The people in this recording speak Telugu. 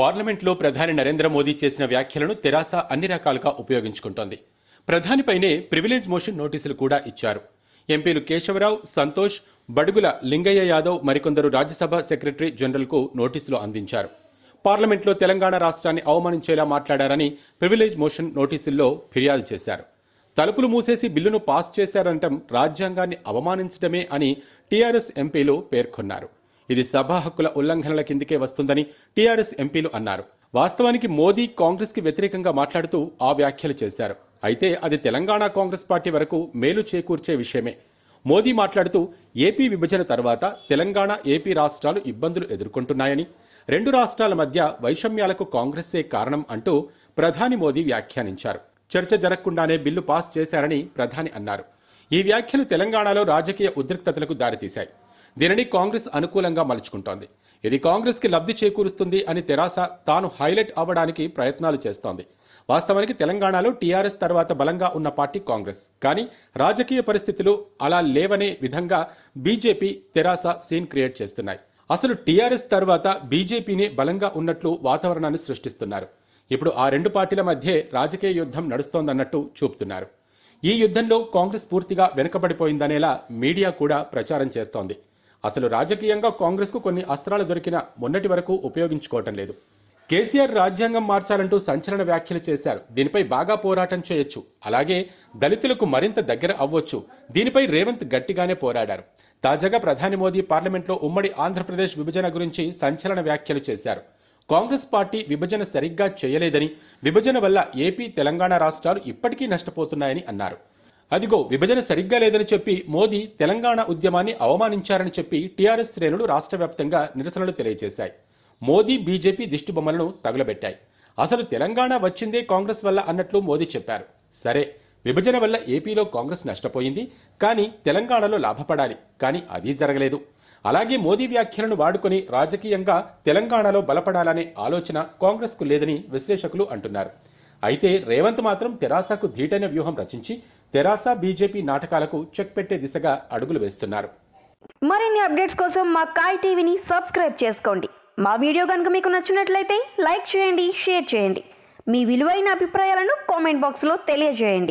పార్లమెంట్లో ప్రధాని నరేంద్ర మోదీ చేసిన వ్యాఖ్యలను తెరాస అన్ని రకాలుగా ఉపయోగించుకుంటోంది ప్రధానిపైనే ప్రివిలేజ్ మోషన్ నోటీసులు కూడా ఇచ్చారు ఎంపీలు కేశవరావు సంతోష్ బడుగుల లింగయ్య యాదవ్ మరికొందరు రాజ్యసభ సెక్రటరీ జనరల్కు నోటీసులు అందించారు పార్లమెంట్లో తెలంగాణ రాష్ట్రాన్ని అవమానించేలా మాట్లాడారని ప్రివిలేజ్ మోషన్ నోటీసుల్లో ఫిర్యాదు చేశారు తలుపులు మూసేసి బిల్లును పాస్ చేశారంటం రాజ్యాంగాన్ని అవమానించడమే అని టీఆర్ఎస్ ఎంపీలు పేర్కొన్నారు ఇది సభా హక్కుల ఉల్లంఘనల కిందికే వస్తుందని టీఆర్ఎస్ ఎంపీలు అన్నారు వాస్తవానికి మోదీ కాంగ్రెస్కి వ్యతిరేకంగా మాట్లాడుతూ ఆ వ్యాఖ్యలు చేశారు అయితే అది తెలంగాణ కాంగ్రెస్ పార్టీ వరకు మేలు చేకూర్చే విషయమే మోదీ మాట్లాడుతూ ఏపీ విభజన తర్వాత తెలంగాణ ఏపీ రాష్ట్రాలు ఇబ్బందులు ఎదుర్కొంటున్నాయని రెండు రాష్ట్రాల మధ్య వైషమ్యాలకు కాంగ్రెస్సే కారణం అంటూ ప్రధాని మోదీ వ్యాఖ్యానించారు చర్చ జరగకుండానే బిల్లు పాస్ చేశారని ప్రధాని అన్నారు ఈ వ్యాఖ్యలు తెలంగాణలో రాజకీయ ఉద్రిక్తతలకు దారితీశాయి దీనిని కాంగ్రెస్ అనుకూలంగా మలుచుకుంటోంది ఇది కాంగ్రెస్కి లబ్ధి చేకూరుస్తుంది అని తెరాస తాను హైలైట్ అవ్వడానికి ప్రయత్నాలు చేస్తోంది వాస్తవానికి తెలంగాణలో టీఆర్ఎస్ తర్వాత బలంగా ఉన్న పార్టీ కాంగ్రెస్ కానీ రాజకీయ పరిస్థితులు అలా లేవనే విధంగా బీజేపీ తెరాస సీన్ క్రియేట్ చేస్తున్నాయి అసలు టీఆర్ఎస్ తర్వాత బీజేపీనే బలంగా ఉన్నట్లు వాతావరణాన్ని సృష్టిస్తున్నారు ఇప్పుడు ఆ రెండు పార్టీల మధ్య రాజకీయ యుద్ధం నడుస్తోందన్నట్టు చూపుతున్నారు ఈ యుద్ధంలో కాంగ్రెస్ పూర్తిగా వెనుకబడిపోయిందనేలా మీడియా కూడా ప్రచారం చేస్తోంది అసలు రాజకీయంగా కాంగ్రెస్కు కొన్ని అస్త్రాలు దొరికిన మొన్నటి వరకు ఉపయోగించుకోవటం లేదు కేసీఆర్ రాజ్యాంగం మార్చాలంటూ సంచలన వ్యాఖ్యలు చేశారు దీనిపై బాగా పోరాటం చేయొచ్చు అలాగే దళితులకు మరింత దగ్గర అవ్వచ్చు దీనిపై రేవంత్ గట్టిగానే పోరాడారు తాజాగా ప్రధాని మోదీ పార్లమెంట్లో ఉమ్మడి ఆంధ్రప్రదేశ్ విభజన గురించి సంచలన వ్యాఖ్యలు చేశారు కాంగ్రెస్ పార్టీ విభజన సరిగ్గా చేయలేదని విభజన వల్ల ఏపీ తెలంగాణ రాష్ట్రాలు ఇప్పటికీ నష్టపోతున్నాయని అన్నారు అదిగో విభజన సరిగ్గా లేదని చెప్పి మోదీ తెలంగాణ ఉద్యమాన్ని అవమానించారని చెప్పి టీఆర్ఎస్ శ్రేణులు రాష్ట్ర వ్యాప్తంగా నిరసనలు తెలియజేశాయి మోదీ బీజేపీ దిష్టిబొమ్మలను తగులబెట్టాయి అసలు తెలంగాణ వచ్చిందే కాంగ్రెస్ వల్ల అన్నట్లు మోదీ చెప్పారు సరే విభజన వల్ల ఏపీలో కాంగ్రెస్ నష్టపోయింది కానీ తెలంగాణలో లాభపడాలి కానీ అది జరగలేదు అలాగే మోదీ వ్యాఖ్యలను వాడుకొని రాజకీయంగా తెలంగాణలో బలపడాలనే ఆలోచన కాంగ్రెస్కు లేదని విశ్లేషకులు అంటున్నారు అయితే రేవంత్ మాత్రం తెరాసకు ధీటైన వ్యూహం రచించి తెరాస బీజేపీ నాటకాలకు చెక్ పెట్టే దిశగా అడుగులు వేస్తున్నారు మరిన్ని అప్డేట్స్ కోసం మా కాయ్ టీవీని సబ్స్క్రైబ్ చేసుకోండి మా వీడియో కనుక మీకు నచ్చినట్లయితే లైక్ చేయండి షేర్ చేయండి మీ విలువైన అభిప్రాయాలను కామెంట్ బాక్స్లో తెలియజేయండి